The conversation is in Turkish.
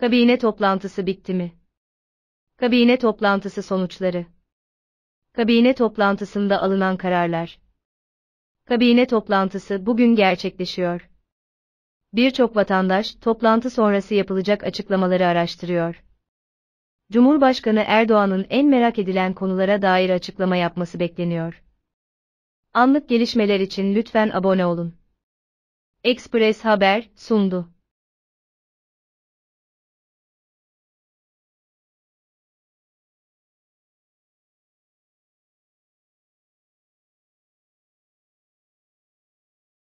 Kabine toplantısı bitti mi? Kabine toplantısı sonuçları. Kabine toplantısında alınan kararlar. Kabine toplantısı bugün gerçekleşiyor. Birçok vatandaş toplantı sonrası yapılacak açıklamaları araştırıyor. Cumhurbaşkanı Erdoğan'ın en merak edilen konulara dair açıklama yapması bekleniyor. Anlık gelişmeler için lütfen abone olun. Express Haber sundu.